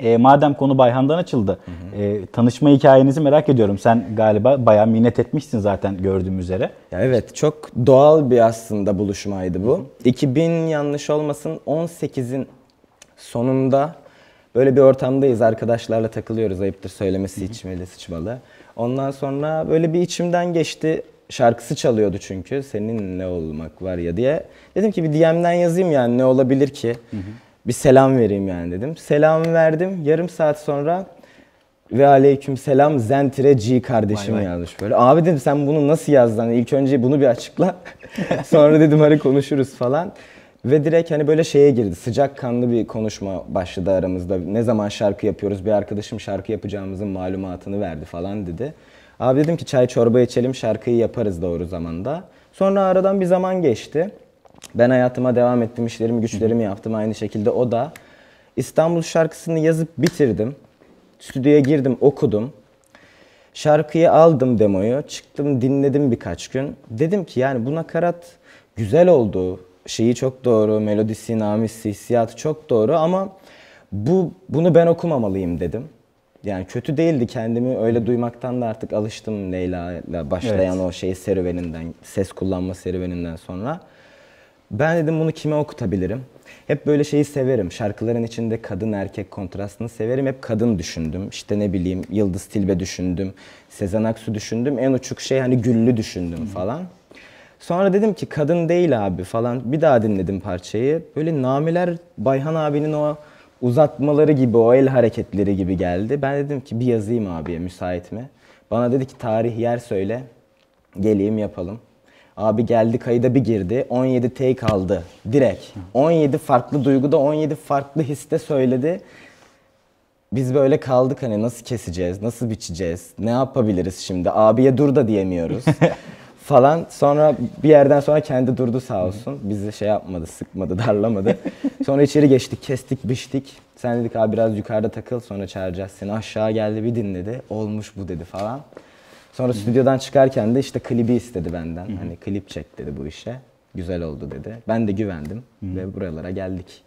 E, madem konu Bayhan'dan açıldı, hı hı. E, tanışma hikayenizi merak ediyorum. Sen galiba bayağı minnet etmişsin zaten gördüğüm üzere. Ya evet, çok doğal bir aslında buluşmaydı bu. Hı hı. 2000 yanlış olmasın 18'in sonunda böyle bir ortamdayız. Arkadaşlarla takılıyoruz ayıptır söylemesi, hı hı. içmeli, sıçmalı. Ondan sonra böyle bir içimden geçti. Şarkısı çalıyordu çünkü. Seninle olmak var ya diye. Dedim ki bir DM'den yazayım yani ne olabilir ki? Hı hı bir selam vereyim yani dedim. Selamı verdim. Yarım saat sonra ve aleyküm selam Zentire G kardeşim vay vay. yazmış böyle. Abi dedim sen bunu nasıl yazdın? Hani ilk önce bunu bir açıkla. sonra dedim hani konuşuruz falan. Ve direkt hani böyle şeye girdi. Sıcak kanlı bir konuşma başladı aramızda. Ne zaman şarkı yapıyoruz? Bir arkadaşım şarkı yapacağımızın malumatını verdi falan dedi. Abi dedim ki çay çorba içelim şarkıyı yaparız doğru zamanda. Sonra aradan bir zaman geçti. Ben hayatıma devam ettim, işlerimi, güçlerimi yaptım aynı şekilde. O da İstanbul şarkısını yazıp bitirdim. Stüdyoya girdim, okudum. Şarkıyı aldım demoyu, çıktım dinledim birkaç gün. Dedim ki yani bu nakarat güzel oldu. Şeyi çok doğru, melodisi, namisi, hissiyatı çok doğru ama bu bunu ben okumamalıyım dedim. Yani kötü değildi kendimi öyle duymaktan da artık alıştım Leyla ile başlayan evet. o şey serüveninden, ses kullanma serüveninden sonra. Ben dedim bunu kime okutabilirim? Hep böyle şeyi severim. Şarkıların içinde kadın erkek kontrastını severim. Hep kadın düşündüm. İşte ne bileyim Yıldız Tilbe düşündüm. Sezen Aksu düşündüm. En uçuk şey hani Güllü düşündüm falan. Sonra dedim ki kadın değil abi falan. Bir daha dinledim parçayı. Böyle Namiler Bayhan abinin o uzatmaları gibi, o el hareketleri gibi geldi. Ben dedim ki bir yazayım abiye müsait mi? Bana dedi ki tarih yer söyle. Geleyim yapalım. Abi geldi kayıda bir girdi. 17 take aldı. Direkt. 17 farklı duyguda 17 farklı histe söyledi. Biz böyle kaldık hani nasıl keseceğiz, nasıl biçeceğiz, ne yapabiliriz şimdi? Abiye dur da diyemiyoruz falan. Sonra bir yerden sonra kendi durdu sağ olsun. Bizi şey yapmadı, sıkmadı, darlamadı. Sonra içeri geçtik, kestik, biçtik. Sen dedik abi biraz yukarıda takıl sonra çağıracağız seni. Aşağı geldi bir dinledi. Olmuş bu dedi falan. Sonra Hı. stüdyodan çıkarken de işte klibi istedi benden. Hı. Hani klip çek dedi bu işe. Güzel oldu dedi. Ben de güvendim Hı. ve buralara geldik.